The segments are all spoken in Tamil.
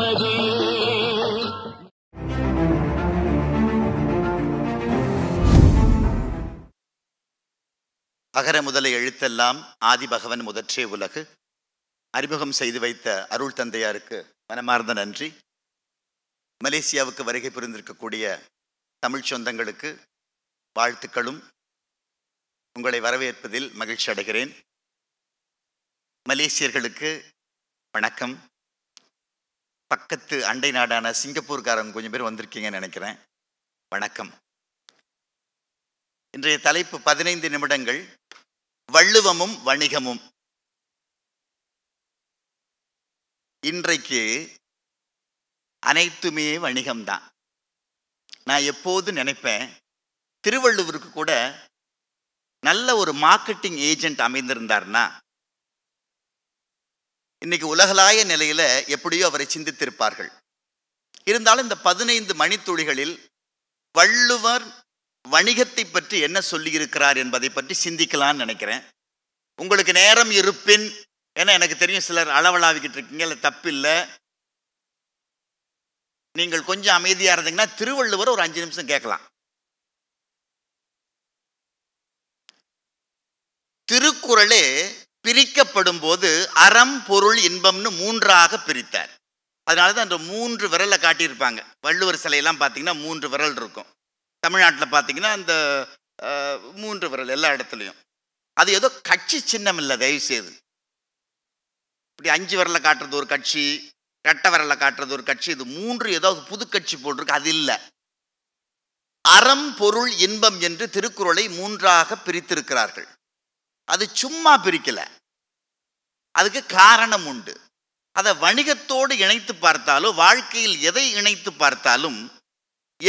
நமது அகர முதல எழுத்தெல்லாம் ஆதி பகவன் முதற்றே உலகு அறிமுகம் செய்து வைத்த அருள் தந்தையாருக்கு மனமார்ந்த நன்றி மலேசியாவுக்கு வருகை புரிந்திருக்கக்கூடிய தமிழ் சொந்தங்களுக்கு வாழ்த்துக்களும் உங்களை வரவேற்பதில் மகிழ்ச்சி அடைகிறேன் மலேசியர்களுக்கு வணக்கம் பக்கத்து அண்டை நாடான சிங்கப்பூர்காரங்க கொஞ்சம் பேர் வந்திருக்கீங்கன்னு நினைக்கிறேன் வணக்கம் இன்றைய தலைப்பு பதினைந்து நிமிடங்கள் வள்ளுவமும் வணிகமும் இன்றைக்கு அனைத்துமே வணிகம்தான் நான் எப்போது நினைப்பேன் திருவள்ளுவருக்கு கூட நல்ல ஒரு மார்க்கெட்டிங் ஏஜென்ட் அமைந்திருந்தார்னா இன்னைக்கு உலகளாய நிலையில எப்படியோ அவரை சிந்தித்திருப்பார்கள் இருந்தாலும் இந்த பதினைந்து மணித்துளிகளில் வள்ளுவர் வணிகத்தை பற்றி என்ன சொல்லியிருக்கிறார் என்பதை பற்றி சிந்திக்கலாம்னு நினைக்கிறேன் உங்களுக்கு நேரம் இருப்பின் ஏன்னா எனக்கு தெரியும் சிலர் அளவலாவிக்கிட்டு இருக்கீங்க இல்லை தப்பில்லை நீங்கள் கொஞ்சம் அமைதியாக இருந்தீங்கன்னா திருவள்ளுவர் ஒரு அஞ்சு நிமிஷம் கேட்கலாம் திருக்குறளே பிரிக்கப்படும் போது அறம் பொருள் இன்பம்னு மூன்றாக பிரித்தார் அதனால தான் அந்த மூன்று விரலை காட்டியிருப்பாங்க வள்ளுவர் சிலையெல்லாம் பார்த்தீங்கன்னா மூன்று விரல் இருக்கும் தமிழ்நாட்டில் பார்த்தீங்கன்னா அந்த மூன்று விரல் எல்லா இடத்துலையும் அது ஏதோ கட்சி சின்னம் இல்லை தயவு செய்து இப்படி அஞ்சு விரலை காட்டுறது ஒரு கட்சி கட்ட விரலை காட்டுறது ஒரு கட்சி இது மூன்று ஏதாவது புது கட்சி போட்டிருக்கு அது இல்லை அறம் பொருள் இன்பம் என்று திருக்குறளை மூன்றாக பிரித்திருக்கிறார்கள் அது சும்மா பிரிக்கலை அதுக்கு காரணம் உண்டு அதை வணிகத்தோடு இணைத்து பார்த்தாலும் வாழ்க்கையில் எதை இணைத்து பார்த்தாலும்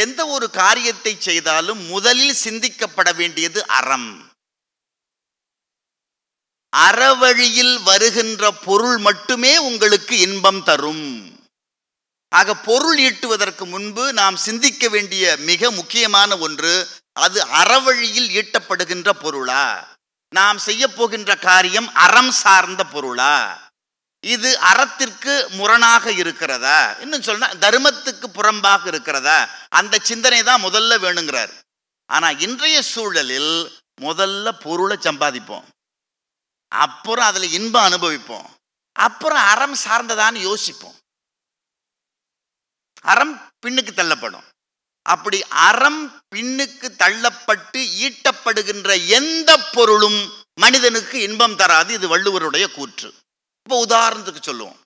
எந்த ஒரு காரியத்தை செய்தாலும் முதலில் சிந்திக்கப்பட வேண்டியது அறம் அறவழியில் வருகின்ற பொருள் மட்டுமே உங்களுக்கு இன்பம் தரும் ஆக பொருள் ஈட்டுவதற்கு முன்பு நாம் சிந்திக்க வேண்டிய மிக முக்கியமான ஒன்று அது அறவழியில் ஈட்டப்படுகின்ற பொருளா நாம் செய்ய போகின்ற காரியம் அறம் சார்ந்த பொருளா இது அறத்திற்கு முரணாக இருக்கிறதா இன்னும் சொல்லணும் தர்மத்துக்கு புறம்பாக இருக்கிறதா அந்த சிந்தனை தான் முதல்ல வேணுங்கிறார் ஆனா இன்றைய சூழலில் முதல்ல பொருளை சம்பாதிப்போம் அப்புறம் அதுல இன்பம் அனுபவிப்போம் அப்புறம் அறம் சார்ந்ததான்னு யோசிப்போம் அறம் பின்னுக்கு தள்ளப்படும் அப்படி அறம் பின்னுக்கு தள்ளப்பட்டு ஈட்டப்படுகின்ற எந்த பொருளும் மனிதனுக்கு இன்பம் தராது இது வள்ளுவருடைய கூற்று இப்போ உதாரணத்துக்கு சொல்லுவோம்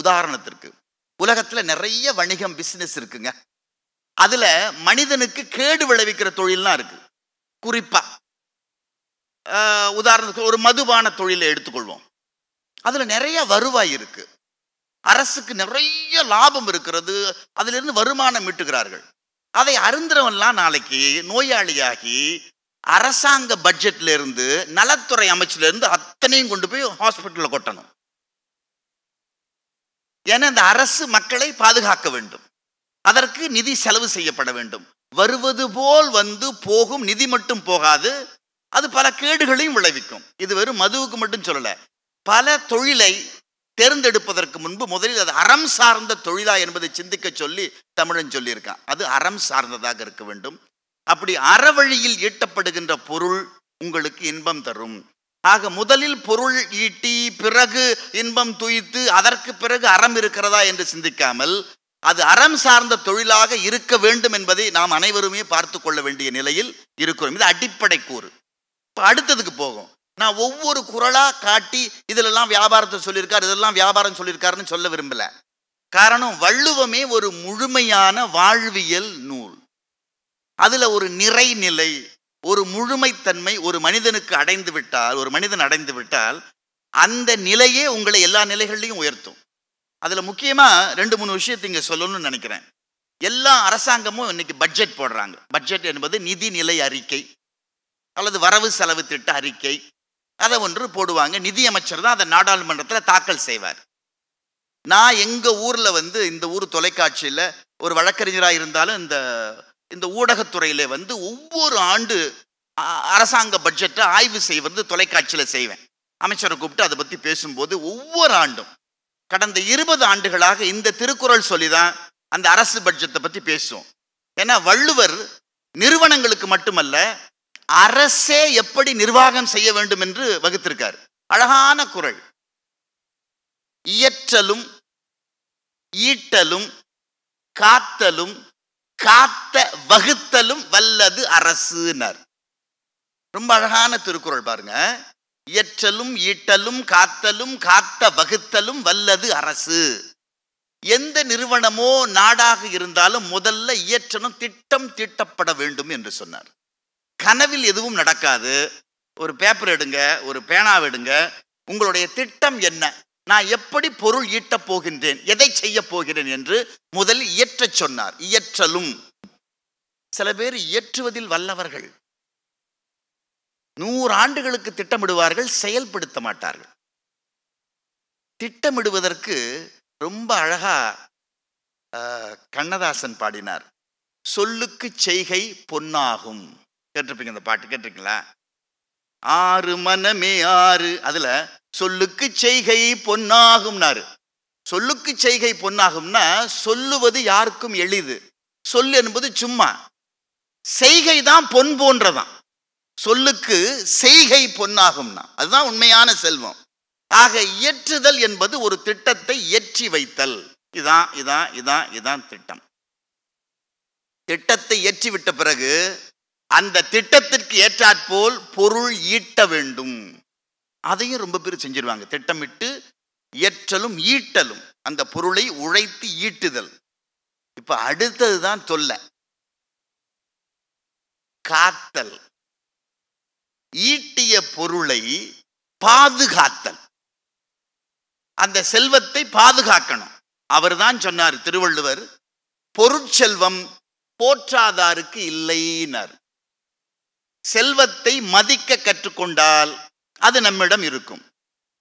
உதாரணத்திற்கு உலகத்தில் நிறைய வணிகம் பிஸ்னஸ் இருக்குங்க அதில் மனிதனுக்கு கேடு விளைவிக்கிற தொழில்லாம் இருக்கு குறிப்பாக உதாரணத்துக்கு ஒரு மதுபான தொழிலை எடுத்துக்கொள்வோம் அதில் நிறைய வருவாய் இருக்குது அரசுக்கு நிறைய லாபம் இருக்கிறது அதிலிருந்து வருமானம் மீட்டுகிறார்கள் அதை அருந்திரவன்லாம் நாளைக்கு நோயாளியாகி அரசாங்க பட்ஜெட்ல இருந்து நலத்துறை அமைச்சிலிருந்து இருந்து அத்தனையும் கொண்டு போய் ஹாஸ்பிட்டலில் கொட்டணும் ஏன்னா இந்த அரசு மக்களை பாதுகாக்க வேண்டும் அதற்கு நிதி செலவு செய்யப்பட வேண்டும் வருவது போல் வந்து போகும் நிதி மட்டும் போகாது அது பல கேடுகளையும் விளைவிக்கும் இது வெறும் மதுவுக்கு மட்டும் சொல்லலை பல தொழிலை தேர்ந்தெடுப்பதற்கு முன்பு முதலில் அது அறம் சார்ந்த தொழிலா என்பதை சிந்திக்க சொல்லி தமிழன் சொல்லியிருக்கான் அது அறம் சார்ந்ததாக இருக்க வேண்டும் அப்படி அறவழியில் ஈட்டப்படுகின்ற பொருள் உங்களுக்கு இன்பம் தரும் ஆக முதலில் பொருள் ஈட்டி பிறகு இன்பம் துய்த்து அதற்கு பிறகு அறம் இருக்கிறதா என்று சிந்திக்காமல் அது அறம் சார்ந்த தொழிலாக இருக்க வேண்டும் என்பதை நாம் அனைவருமே பார்த்து கொள்ள வேண்டிய நிலையில் இருக்கிறோம் இது அடிப்படை கூறு இப்போ அடுத்ததுக்கு போகும் நான் ஒவ்வொரு குரலாக காட்டி இதிலெல்லாம் வியாபாரத்தை சொல்லியிருக்கார் இதெல்லாம் வியாபாரம் சொல்லியிருக்காருன்னு சொல்ல விரும்பலை காரணம் வள்ளுவமே ஒரு முழுமையான வாழ்வியல் நூல் அதில் ஒரு நிறைநிலை ஒரு முழுமைத்தன்மை ஒரு மனிதனுக்கு அடைந்து விட்டால் ஒரு மனிதன் அடைந்து விட்டால் அந்த நிலையே உங்களை எல்லா நிலைகள்லையும் உயர்த்தும் அதில் முக்கியமாக ரெண்டு மூணு விஷயத்தை இங்கே சொல்லணும்னு நினைக்கிறேன் எல்லா அரசாங்கமும் இன்னைக்கு பட்ஜெட் போடுறாங்க பட்ஜெட் என்பது நிதி நிலை அறிக்கை அல்லது வரவு செலவு திட்ட அறிக்கை அதை ஒன்று போடுவாங்க நிதியமைச்சர் தான் அதை நாடாளுமன்றத்தில் தாக்கல் செய்வார் நான் எங்கள் ஊரில் வந்து இந்த ஊர் தொலைக்காட்சியில் ஒரு வழக்கறிஞராக இருந்தாலும் இந்த இந்த ஊடகத்துறையில் வந்து ஒவ்வொரு ஆண்டு அரசாங்க பட்ஜெட்டை ஆய்வு செய்வது தொலைக்காட்சியில் செய்வேன் அமைச்சரை கூப்பிட்டு அதை பற்றி பேசும்போது ஒவ்வொரு ஆண்டும் கடந்த இருபது ஆண்டுகளாக இந்த திருக்குறள் சொல்லி தான் அந்த அரசு பட்ஜெட்டை பற்றி பேசுவோம் ஏன்னா வள்ளுவர் நிறுவனங்களுக்கு மட்டுமல்ல அரசே எப்படி நிர்வாகம் செய்ய வேண்டும் என்று வகுத்திருக்கார் அழகான குரல் இயற்றலும் ஈட்டலும் காத்தலும் காத்த வகுத்தலும் வல்லது அரசுனர் ரொம்ப அழகான திருக்குறள் பாருங்க இயற்றலும் ஈட்டலும் காத்தலும் காத்த வகுத்தலும் வல்லது அரசு எந்த நிறுவனமோ நாடாக இருந்தாலும் முதல்ல இயற்றலும் திட்டம் தீட்டப்பட வேண்டும் என்று சொன்னார் கனவில் எதுவும் நடக்காது ஒரு பேப்பர் எடுங்க ஒரு பேனா எடுங்க உங்களுடைய திட்டம் என்ன நான் எப்படி பொருள் ஈட்டப் போகின்றேன் எதை செய்ய போகிறேன் என்று முதல் இயற்றச் சொன்னார் இயற்றலும் சில பேர் இயற்றுவதில் வல்லவர்கள் நூறு ஆண்டுகளுக்கு திட்டமிடுவார்கள் செயல்படுத்த மாட்டார்கள் திட்டமிடுவதற்கு ரொம்ப அழகா கண்ணதாசன் பாடினார் சொல்லுக்கு செய்கை பொன்னாகும் கேட்டிருப்பீங்க இந்த பாட்டு கேட்டிருக்கீங்களா ஆறு மனமே ஆறு அதில் சொல்லுக்கு செய்கை பொன்னாகும்னாரு சொல்லுக்கு செய்கை பொன்னாகும்னா சொல்லுவது யாருக்கும் எளிது சொல் என்பது சும்மா செய்கை தான் பொன் போன்றதான் சொல்லுக்கு செய்கை பொன்னாகும்னா அதுதான் உண்மையான செல்வம் ஆக இயற்றுதல் என்பது ஒரு திட்டத்தை இயற்றி வைத்தல் இதான் இதான் இதான் இதான் திட்டம் திட்டத்தை இயற்றி விட்ட பிறகு அந்த திட்டத்திற்கு ஏற்றாற்போல் பொருள் ஈட்ட வேண்டும் அதையும் ரொம்ப பேர் செஞ்சிருவாங்க திட்டமிட்டு இயற்றலும் ஈட்டலும் அந்த பொருளை உழைத்து ஈட்டுதல் இப்ப அடுத்தது தான் தொல்ல காத்தல் ஈட்டிய பொருளை பாதுகாத்தல் அந்த செல்வத்தை பாதுகாக்கணும் அவர் தான் சொன்னார் திருவள்ளுவர் பொருட்செல்வம் போற்றாதாருக்கு இல்லைனார் செல்வத்தை மதிக்க கற்றுக்கொண்டால் அது நம்மிடம் இருக்கும்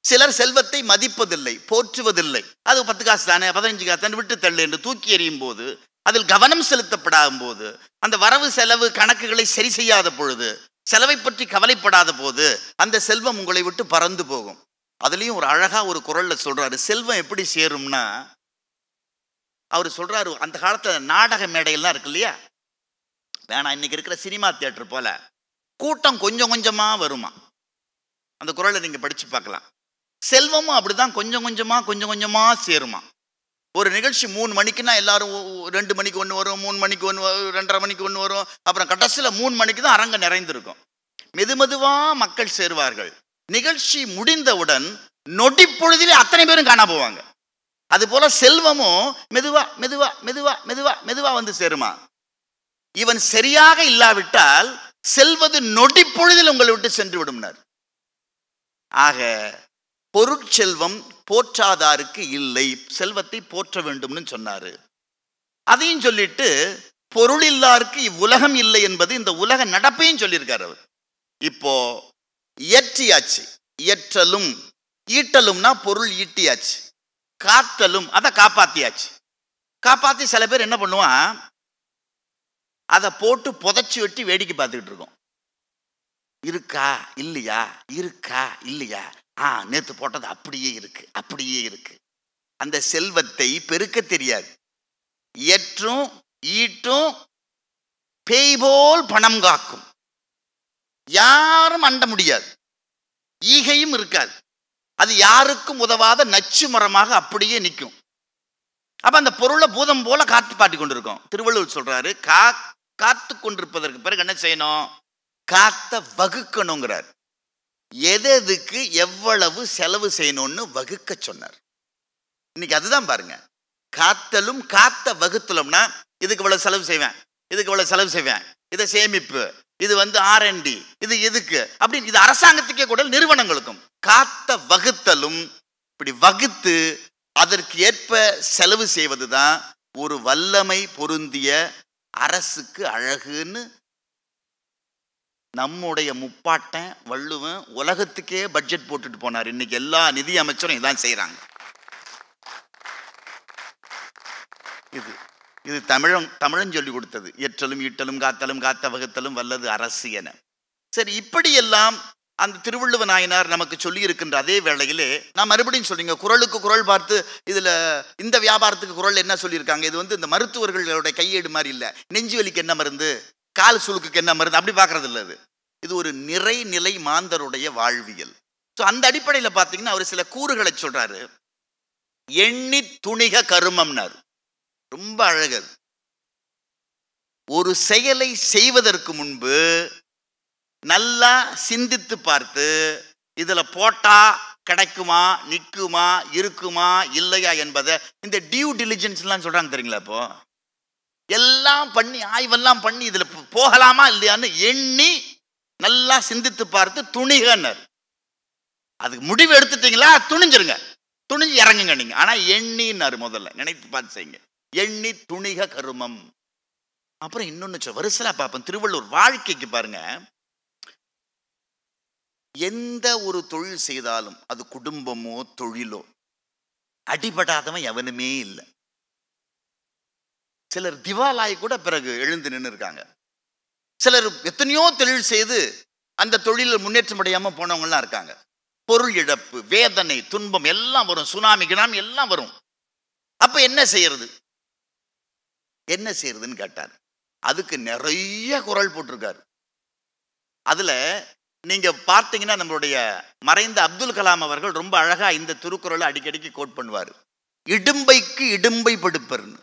சிலர் செல்வத்தை மதிப்பதில்லை போற்றுவதில்லை அது பத்து காசு தானே பதினஞ்சு காசு தானே விட்டு தள்ளு என்று தூக்கி எறியும் போது அதில் கவனம் செலுத்தப்படாத போது அந்த வரவு செலவு கணக்குகளை சரி செய்யாத பொழுது செலவை பற்றி கவலைப்படாத போது அந்த செல்வம் உங்களை விட்டு பறந்து போகும் அதுலேயும் ஒரு அழகா ஒரு குரல்ல சொல்றாரு செல்வம் எப்படி சேரும்னா அவர் சொல்றாரு அந்த காலத்துல நாடக மேடையெல்லாம் இருக்கு இல்லையா வேணாம் இன்னைக்கு இருக்கிற சினிமா தியேட்டர் போல கூட்டம் கொஞ்சம் கொஞ்சமாக வருமா அந்த குரலை நீங்கள் படித்து பார்க்கலாம் செல்வமும் அப்படி தான் கொஞ்சம் கொஞ்சமாக கொஞ்சம் கொஞ்சமாக சேருமா ஒரு நிகழ்ச்சி மூணு மணிக்குன்னா எல்லாரும் ரெண்டு மணிக்கு ஒன்று வரும் மூணு மணிக்கு ஒன்று ரெண்டரை மணிக்கு ஒன்று வரும் அப்புறம் கடைசியில் மூணு மணிக்கு தான் அரங்கம் நிறைந்திருக்கும் மெது மெதுவாக மக்கள் சேருவார்கள் நிகழ்ச்சி முடிந்தவுடன் நொடி பொழுதிலே அத்தனை பேரும் காணா போவாங்க போல செல்வமும் மெதுவா மெதுவா மெதுவா மெதுவா மெதுவா வந்து சேருமா இவன் சரியாக இல்லாவிட்டால் செல்வது நொடி பொழுதில் உங்களை விட்டு சென்று விடும்னார் ஆக பொருட்செல்வம் போற்றாதாருக்கு இல்லை செல்வத்தை போற்ற வேண்டும்னு சொன்னாரு அதையும் சொல்லிட்டு பொருள் இல்லாருக்கு இவ்வுலகம் இல்லை என்பது இந்த உலக நடப்பையும் சொல்லியிருக்கார் அவர் இப்போ இயற்றியாச்சு இயற்றலும் ஈட்டலும்னா பொருள் ஈட்டியாச்சு காத்தலும் அதை காப்பாத்தியாச்சு காப்பாத்தி சில பேர் என்ன பண்ணுவான் அதை போட்டு புதைச்சி வெட்டி வேடிக்கை பார்த்துக்கிட்டு இருக்கோம் இருக்கா இல்லையா இருக்கா இல்லையா ஆ நேற்று போட்டது அப்படியே இருக்கு அப்படியே இருக்கு அந்த செல்வத்தை பெருக்க தெரியாது ஏற்றும் ஈட்டும் பேய் போல் பணம் காக்கும் யாரும் அண்ட முடியாது ஈகையும் இருக்காது அது யாருக்கும் உதவாத நச்சு மரமாக அப்படியே நிற்கும் அப்ப அந்த பொருளை பூதம் போல காத்து பாட்டி கொண்டிருக்கோம் திருவள்ளுவர் சொல்றாரு கா காத்து கொண்டிருப்பதற்கு பிறகு என்ன செய்யணும் காத்த வகுக்கணுங்கிறார் எதெதுக்கு எதுக்கு எவ்வளவு செலவு செய்யணும்னு வகுக்க சொன்னார் இன்னைக்கு அதுதான் பாருங்க காத்தலும் காத்த வகுத்தலும்னா இதுக்கு இவ்வளவு செலவு செய்வேன் இதுக்கு இவ்வளவு செலவு செய்வேன் இதை சேமிப்பு இது வந்து ஆர்என்டி இது எதுக்கு அப்படின்னு இது அரசாங்கத்துக்கே கூட நிறுவனங்களுக்கும் காத்த வகுத்தலும் இப்படி வகுத்து அதற்கு ஏற்ப செலவு செய்வது தான் ஒரு வல்லமை பொருந்திய அரசுக்கு அழகுன்னு நம்முடைய முப்பாட்டன் வள்ளுவன் உலகத்துக்கே பட்ஜெட் போட்டுட்டு போனார் இன்னைக்கு எல்லா நிதி அமைச்சரும் இதான் செய்யறாங்க இது இது தமிழம் தமிழன் சொல்லி கொடுத்தது ஏற்றலும் ஈட்டலும் காத்தலும் காத்த வகுத்தலும் வல்லது அரசு என சரி இப்படியெல்லாம் அந்த திருவள்ளுவ நாயனார் நமக்கு சொல்லியிருக்கின்ற அதே வேளையிலே நான் மறுபடியும் சொல்றீங்க குரலுக்கு குரல் பார்த்து இதில் இந்த வியாபாரத்துக்கு குரல் என்ன சொல்லியிருக்காங்க இது வந்து இந்த மருத்துவர்களுடைய கையேடு மாதிரி இல்லை நெஞ்சு வலிக்கு என்ன மருந்து கால் சுழுக்குக்கு என்ன மருந்து அப்படி பார்க்கறது இல்லை அது இது ஒரு நிறைநிலை மாந்தருடைய வாழ்வியல் ஸோ அந்த அடிப்படையில் பார்த்தீங்கன்னா அவர் சில கூறுகளை சொல்கிறாரு எண்ணி துணிக கருமம்னார் ரொம்ப அழகது ஒரு செயலை செய்வதற்கு முன்பு நல்லா சிந்தித்து பார்த்து இதில் போட்டால் கிடைக்குமா நிற்குமா இருக்குமா இல்லையா என்பதை இந்த டியூ டிலிஜென்ஸ்லாம் சொல்கிறாங்க தெரியுங்களா இப்போ எல்லாம் பண்ணி ஆய்வெல்லாம் பண்ணி இதில் போகலாமா இல்லையான்னு எண்ணி நல்லா சிந்தித்து பார்த்து துணிகனர் அதுக்கு முடிவு எடுத்துட்டீங்களா துணிஞ்சிருங்க துணிஞ்சு இறங்குங்க நீங்க ஆனா எண்ணின்னாரு முதல்ல நினைத்து பார்த்து செய்யுங்க எண்ணி துணிக கருமம் அப்புறம் இன்னொன்று வருசலா பார்ப்போம் திருவள்ளூர் வாழ்க்கைக்கு பாருங்க எந்த ஒரு தொழில் செய்தாலும் அது குடும்பமோ தொழிலோ அடிபடாதவன் எவனுமே இல்லை சிலர் திவாலாய் கூட பிறகு எழுந்து நின்று இருக்காங்க சிலர் எத்தனையோ தொழில் செய்து அந்த தொழிலில் முன்னேற்றம் அடையாமல் போனவங்கலாம் இருக்காங்க பொருள் இழப்பு வேதனை துன்பம் எல்லாம் வரும் சுனாமி கிணாமி எல்லாம் வரும் அப்போ என்ன செய்யறது என்ன செய்யறதுன்னு கேட்டார் அதுக்கு நிறைய குரல் போட்டிருக்காரு அதுல நீங்க பார்த்தீங்கன்னா நம்மளுடைய மறைந்த அப்துல் கலாம் அவர்கள் ரொம்ப அழகா இந்த திருக்குறளை அடிக்கடிக்கு கோட் பண்ணுவார் இடும்பைக்கு இடும்பை படுப்பர்னு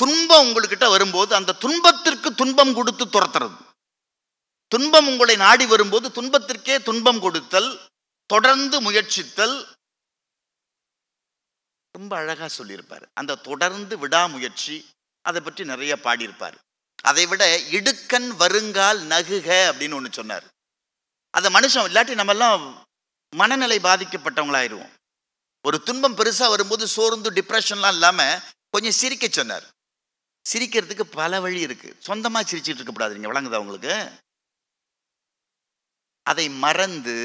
துன்பம் உங்கள்கிட்ட வரும்போது அந்த துன்பத்திற்கு துன்பம் கொடுத்து துரத்துறது துன்பம் உங்களை நாடி வரும்போது துன்பத்திற்கே துன்பம் கொடுத்தல் தொடர்ந்து முயற்சித்தல் ரொம்ப அழகா சொல்லியிருப்பார் அந்த தொடர்ந்து விடாமுயற்சி அதை பற்றி நிறைய பாடியிருப்பார் அதை விட இடுக்கன் வருங்கால் நகுக அப்படின்னு ஒன்று சொன்னார் அந்த மனுஷன் இல்லாட்டி நம்மெல்லாம் மனநிலை பாதிக்கப்பட்டவங்களாயிருவோம் ஒரு துன்பம் பெருசாக வரும்போது சோர்ந்து டிப்ரெஷன்லாம் இல்லாமல் கொஞ்சம் சிரிக்க சொன்னார் சிரிக்கிறதுக்கு பல வழி இருக்குது சொந்தமாக சிரிச்சிட்டு நீங்கள் விளங்குதா அவங்களுக்கு அதை மறந்து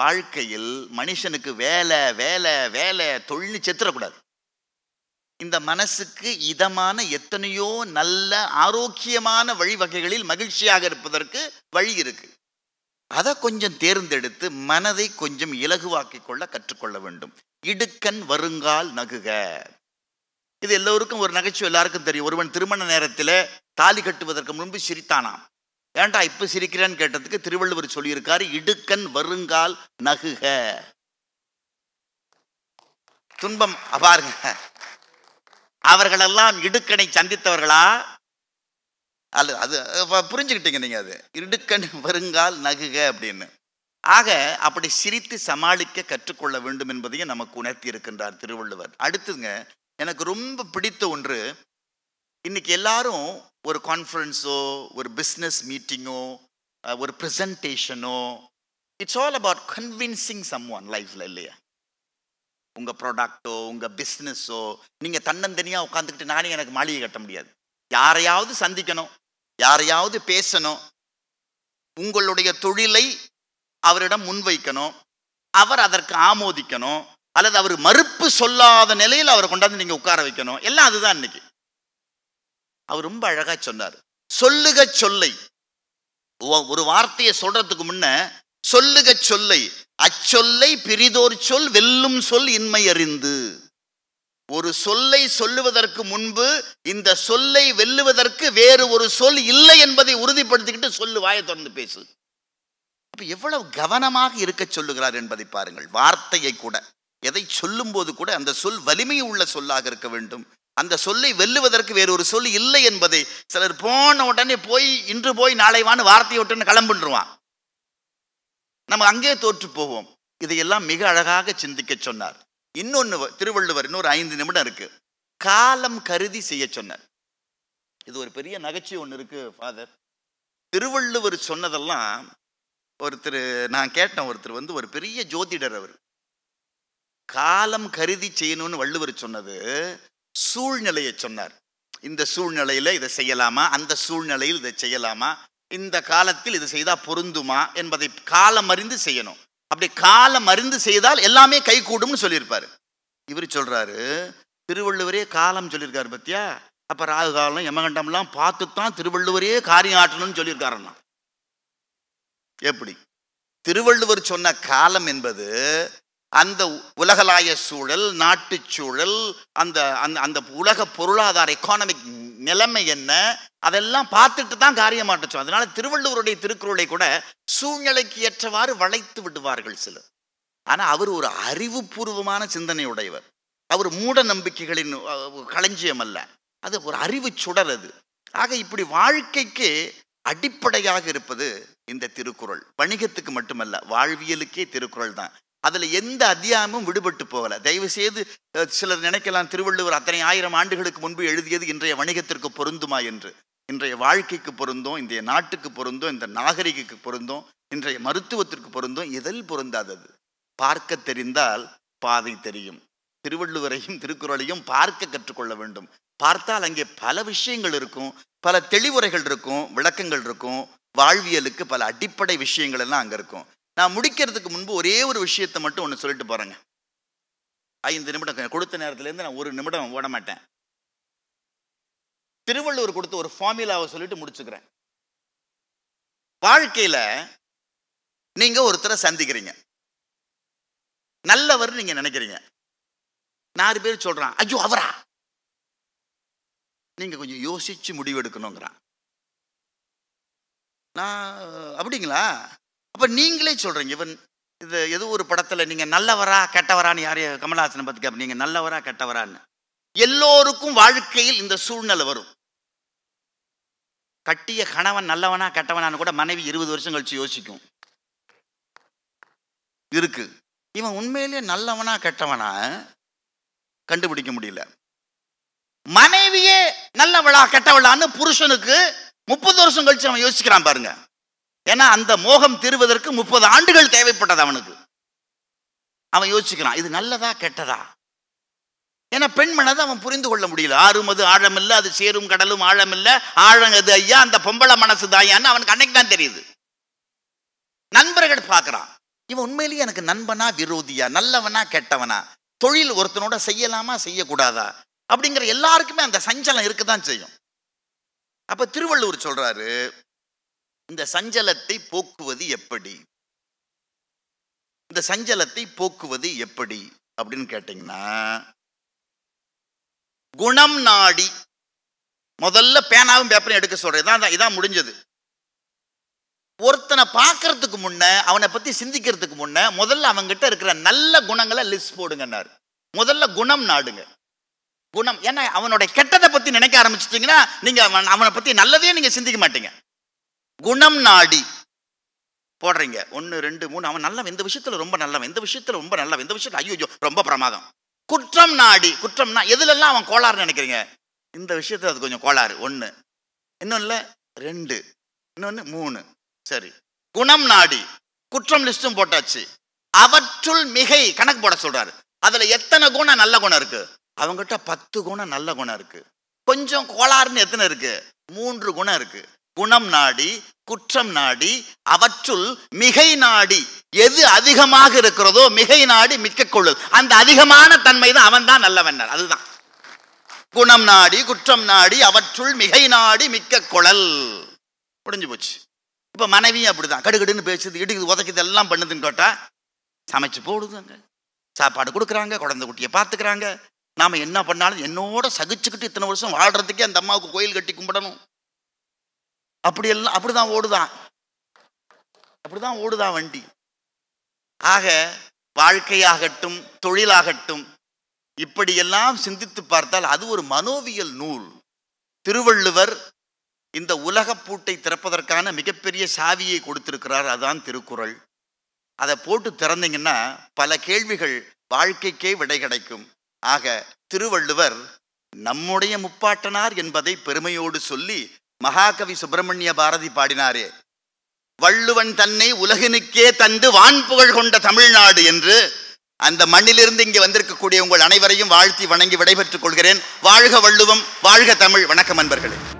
வாழ்க்கையில் மனுஷனுக்கு வேலை வேலை வேலை தொழில் செத்துடக்கூடாது இந்த மனசுக்கு இதமான எத்தனையோ நல்ல ஆரோக்கியமான வழிவகைகளில் மகிழ்ச்சியாக இருப்பதற்கு வழி இருக்குது அதை கொஞ்சம் தேர்ந்தெடுத்து மனதை கொஞ்சம் இலகுவாக்கிக் கொள்ள கற்றுக்கொள்ள வேண்டும் இடுக்கன் வருங்கால் நகுக இது எல்லோருக்கும் ஒரு நகைச்சுவை எல்லாருக்கும் தெரியும் ஒருவன் திருமண நேரத்தில் தாலி கட்டுவதற்கு முன்பு சிரித்தானாம் ஏன்டா இப்ப சிரிக்கிறேன்னு கேட்டதுக்கு திருவள்ளுவர் சொல்லியிருக்காரு இடுக்கன் வருங்கால் நகுக துன்பம் அபாருங்க அவர்களெல்லாம் இடுக்கனை சந்தித்தவர்களா அல்ல அது புரிஞ்சுக்கிட்டீங்க நீங்கள் அது இடுக்கண் வருங்கால் நகுக அப்படின்னு ஆக அப்படி சிரித்து சமாளிக்க கற்றுக்கொள்ள வேண்டும் என்பதையும் நமக்கு உணர்த்தி இருக்கின்றார் திருவள்ளுவர் அடுத்துங்க எனக்கு ரொம்ப பிடித்த ஒன்று இன்னைக்கு எல்லாரும் ஒரு கான்ஃபரன்ஸோ ஒரு பிஸ்னஸ் மீட்டிங்கோ ஒரு ப்ரெசன்டேஷனோ it's all about convincing someone லைஃப்பில் இல்லையா உங்கள் ப்ராடக்டோ உங்கள் பிஸ்னஸோ நீங்கள் தன்னந்தனியாக உட்காந்துக்கிட்டு நானே எனக்கு மாளிகை கட்ட முடியாது யாரையாவது சந்திக்கணும் யாரையாவது பேசணும் உங்களுடைய தொழிலை அவரிடம் முன்வைக்கணும் அவர் அதற்கு ஆமோதிக்கணும் அல்லது அவர் மறுப்பு சொல்லாத நிலையில் அவரை கொண்டாந்து நீங்கள் உட்கார வைக்கணும் எல்லாம் அதுதான் இன்னைக்கு அவர் ரொம்ப அழகாக சொன்னார் சொல்லுக சொல்லை ஒரு வார்த்தையை சொல்றதுக்கு முன்ன சொல்லுக சொல்லை அச்சொல்லை பிரிதோர் சொல் வெல்லும் சொல் இன்மை அறிந்து ஒரு சொல்லை சொல்லுவதற்கு முன்பு இந்த சொல்லை வெல்லுவதற்கு வேறு ஒரு சொல் இல்லை என்பதை உறுதிப்படுத்திக்கிட்டு சொல்லு வாயை தொடர்ந்து பேசு அப்ப எவ்வளவு கவனமாக இருக்க சொல்லுகிறார் என்பதை பாருங்கள் வார்த்தையை கூட எதை சொல்லும் போது கூட அந்த சொல் வலிமை உள்ள சொல்லாக இருக்க வேண்டும் அந்த சொல்லை வெல்லுவதற்கு வேறு ஒரு சொல் இல்லை என்பதை சிலர் போன உடனே போய் இன்று போய் நாளை வான்னு வார்த்தையை விட்டுன்னு கிளம்புன்றுவான் நம்ம அங்கே தோற்று போவோம் இதையெல்லாம் மிக அழகாக சிந்திக்க சொன்னார் இன்னொன்று திருவள்ளுவர் இன்னொரு ஐந்து நிமிடம் இருக்கு காலம் கருதி செய்ய சொன்னார் இது ஒரு பெரிய நகைச்சுவை ஒன்று இருக்கு ஃபாதர் திருவள்ளுவர் சொன்னதெல்லாம் ஒருத்தர் நான் கேட்டேன் ஒருத்தர் வந்து ஒரு பெரிய ஜோதிடர் அவர் காலம் கருதி செய்யணும்னு வள்ளுவர் சொன்னது சூழ்நிலையை சொன்னார் இந்த சூழ்நிலையில் இதை செய்யலாமா அந்த சூழ்நிலையில் இதை செய்யலாமா இந்த காலத்தில் இதை செய்தால் பொருந்துமா என்பதை காலம் அறிந்து செய்யணும் அப்படி காலம் மருந்து செய்தால் எல்லாமே கை கூடும்னு சொல்லியிருப்பார் இவர் சொல்கிறாரு திருவள்ளுவரே காலம் சொல்லியிருக்காரு பத்தியா அப்போ ராகு காலம் யமகண்டம்லாம் பார்த்துத்தான் திருவள்ளுவரே காரியம் ஆற்றணும்னு சொல்லியிருக்காருண்ணா எப்படி திருவள்ளுவர் சொன்ன காலம் என்பது அந்த உலகளாய சூழல் நாட்டு சூழல் அந்த அந்த அந்த உலக பொருளாதார எக்கானமிக் நிலைமை என்ன அதெல்லாம் பார்த்துட்டு தான் காரியம் ஆட்டச்சோம் அதனால திருவள்ளுவருடைய திருக்குறளை கூட சூழ்நிலைக்கு ஏற்றவாறு வளைத்து விடுவார்கள் சிலர் ஆனால் அவர் ஒரு அறிவுபூர்வமான சிந்தனை உடையவர் அவர் மூட நம்பிக்கைகளின் களஞ்சியம் அல்ல அது ஒரு அறிவு சுடர் அது ஆக இப்படி வாழ்க்கைக்கு அடிப்படையாக இருப்பது இந்த திருக்குறள் வணிகத்துக்கு மட்டுமல்ல வாழ்வியலுக்கே திருக்குறள் தான் அதில் எந்த அத்தியாயமும் விடுபட்டு போகலை தயவு செய்து சிலர் நினைக்கலாம் திருவள்ளுவர் அத்தனை ஆயிரம் ஆண்டுகளுக்கு முன்பு எழுதியது இன்றைய வணிகத்திற்கு பொருந்துமா என்று இன்றைய வாழ்க்கைக்கு பொருந்தும் இந்த நாட்டுக்கு பொருந்தும் இந்த நாகரிகக்கு பொருந்தும் இன்றைய மருத்துவத்திற்கு பொருந்தும் எதில் பொருந்தாதது பார்க்க தெரிந்தால் பாதை தெரியும் திருவள்ளுவரையும் திருக்குறளையும் பார்க்க கற்றுக்கொள்ள வேண்டும் பார்த்தால் அங்கே பல விஷயங்கள் இருக்கும் பல தெளிவுரைகள் இருக்கும் விளக்கங்கள் இருக்கும் வாழ்வியலுக்கு பல அடிப்படை விஷயங்கள் எல்லாம் அங்கே இருக்கும் நான் முடிக்கிறதுக்கு முன்பு ஒரே ஒரு விஷயத்தை மட்டும் ஒன்று சொல்லிட்டு போகிறேங்க ஐந்து நிமிடம் கொடுத்த நேரத்துலேருந்து நான் ஒரு நிமிடம் ஓட மாட்டேன் திருவள்ளுவர் கொடுத்த ஒரு ஃபார்முலாவை சொல்லிட்டு முடிச்சுக்கிறேன் வாழ்க்கையில் நீங்கள் ஒருத்தரை சந்திக்கிறீங்க நல்லவர் நீங்கள் நினைக்கிறீங்க நாலு பேர் சொல்கிறான் ஐயோ அவரா நீங்கள் கொஞ்சம் யோசிச்சு முடிவெடுக்கணுங்கிறான் நான் அப்படிங்களா அப்போ நீங்களே சொல்கிறீங்க இவன் இது ஏதோ ஒரு படத்தில் நீங்கள் நல்லவரா கெட்டவரான்னு யாரையும் கமல்ஹாசனை பற்றி கேட்ப நீங்கள் நல்லவரா கெட்டவரான்னு எல்லோருக்கும் வாழ்க்கையில் இந்த சூழ்நிலை வரும் கட்டிய கணவன் நல்லவனா கெட்டவனான்னு கூட மனைவி இருபது வருஷம் கழிச்சு யோசிக்கும் இருக்கு இவன் உண்மையிலே நல்லவனா கெட்டவனா கண்டுபிடிக்க முடியல மனைவியே நல்லவளா கெட்டவளான்னு புருஷனுக்கு முப்பது வருஷம் கழிச்சு அவன் யோசிக்கிறான் பாருங்க ஏன்னா அந்த மோகம் தீர்வதற்கு முப்பது ஆண்டுகள் தேவைப்பட்டது அவனுக்கு அவன் யோசிக்கிறான் இது நல்லதா கெட்டதா ஏன்னா பெண் மனதை அவன் புரிந்து கொள்ள முடியல ஆறும் அது இல்லை அது சேரும் கடலும் இல்லை ஆழம் அது ஐயா அந்த பொம்பளை மனசு தாயான்னு அவனுக்கு அன்னைக்கு தான் தெரியுது நண்பர்கள் பார்க்குறான் இவன் உண்மையிலேயே எனக்கு நண்பனா விரோதியா நல்லவனா கெட்டவனா தொழில் ஒருத்தனோட செய்யலாமா செய்யக்கூடாதா அப்படிங்கிற எல்லாருக்குமே அந்த சஞ்சலம் இருக்க தான் செய்யும் அப்போ திருவள்ளுவர் சொல்கிறாரு இந்த சஞ்சலத்தை போக்குவது எப்படி இந்த சஞ்சலத்தை போக்குவது எப்படி அப்படின்னு கேட்டிங்கன்னா குணம் நாடி முதல்ல பேனாவும் பேப்பரும் எடுக்க சொல்றேன் இதான் முடிஞ்சது ஒருத்தனை பார்க்கறதுக்கு முன்ன அவனை பத்தி சிந்திக்கிறதுக்கு முன்ன முதல்ல அவங்கிட்ட இருக்கிற நல்ல குணங்களை லிஸ்ட் போடுங்கன்னாரு முதல்ல குணம் நாடுங்க குணம் ஏன்னா அவனுடைய கெட்டதை பத்தி நினைக்க ஆரம்பிச்சிட்டிங்கன்னா நீங்க அவனை பத்தி நல்லதே நீங்க சிந்திக்க மாட்டீங்க குணம் நாடி போடுறீங்க ஒன்று ரெண்டு மூணு அவன் நல்லவன் இந்த விஷயத்தில் ரொம்ப நல்லவன் இந்த விஷயத்தில் ரொம்ப நல்லவன் இந்த விஷயத்தில் ஐயோ ரொம்ப பிரமாதம் குற்றம் நாடி குற்றம்னா எதுலெல்லாம் அவன் கோளாறுன்னு நினைக்கிறீங்க இந்த விஷயத்தில் அது கொஞ்சம் கோளாறு ஒன்று இன்னும் இல்லை ரெண்டு இன்னொன்று மூணு சரி குணம் நாடி குற்றம் லிஸ்ட்டும் போட்டாச்சு அவற்றுள் மிகை கணக்கு போட சொல்கிறாரு அதில் எத்தனை குணம் நல்ல குணம் இருக்கு அவங்ககிட்ட பத்து குணம் நல்ல குணம் இருக்கு கொஞ்சம் கோளாறுன்னு எத்தனை இருக்கு மூன்று குணம் இருக்குது குணம் நாடி குற்றம் நாடி அவற்றுள் மிகை நாடி எது அதிகமாக இருக்கிறதோ மிகை நாடி மிக்க கொள்ளுதல் அந்த அதிகமான தன்மை தான் அவன் தான் நல்லவன் அதுதான் குணம் நாடி குற்றம் நாடி அவற்றுள் மிகை நாடி மிக்க குழல் முடிஞ்சு போச்சு இப்போ மனைவியும் அப்படிதான் கடுகடுன்னு பேசுது இடுக்குது உதைக்குது எல்லாம் பண்ணுதுன்னு கேட்டா சமைச்சு போடுதுங்க சாப்பாடு கொடுக்குறாங்க குழந்தை குட்டியை பார்த்துக்கிறாங்க நாம் என்ன பண்ணாலும் என்னோட சகிச்சுக்கிட்டு இத்தனை வருஷம் வாழ்கிறதுக்கே அந்த அம்மாவுக்கு கோயில் கட்டி கும்பிடணும் அப்படி எல்லாம் அப்படி தான் ஓடுதான் அப்படி தான் ஓடுதான் வண்டி ஆக வாழ்க்கையாகட்டும் தொழிலாகட்டும் இப்படியெல்லாம் சிந்தித்து பார்த்தால் அது ஒரு மனோவியல் நூல் திருவள்ளுவர் இந்த பூட்டை திறப்பதற்கான மிகப்பெரிய சாவியை கொடுத்திருக்கிறார் அதான் திருக்குறள் அதை போட்டு திறந்தீங்கன்னா பல கேள்விகள் வாழ்க்கைக்கே விடை கிடைக்கும் ஆக திருவள்ளுவர் நம்முடைய முப்பாட்டனார் என்பதை பெருமையோடு சொல்லி மகாகவி சுப்பிரமணிய பாரதி பாடினாரே வள்ளுவன் தன்னை உலகினுக்கே தந்து வான் புகழ் கொண்ட தமிழ்நாடு என்று அந்த மண்ணிலிருந்து இங்கே வந்திருக்கக்கூடிய உங்கள் அனைவரையும் வாழ்த்தி வணங்கி விடைபெற்றுக் கொள்கிறேன் வாழ்க வள்ளுவம் வாழ்க தமிழ் வணக்கம் அன்பர்களே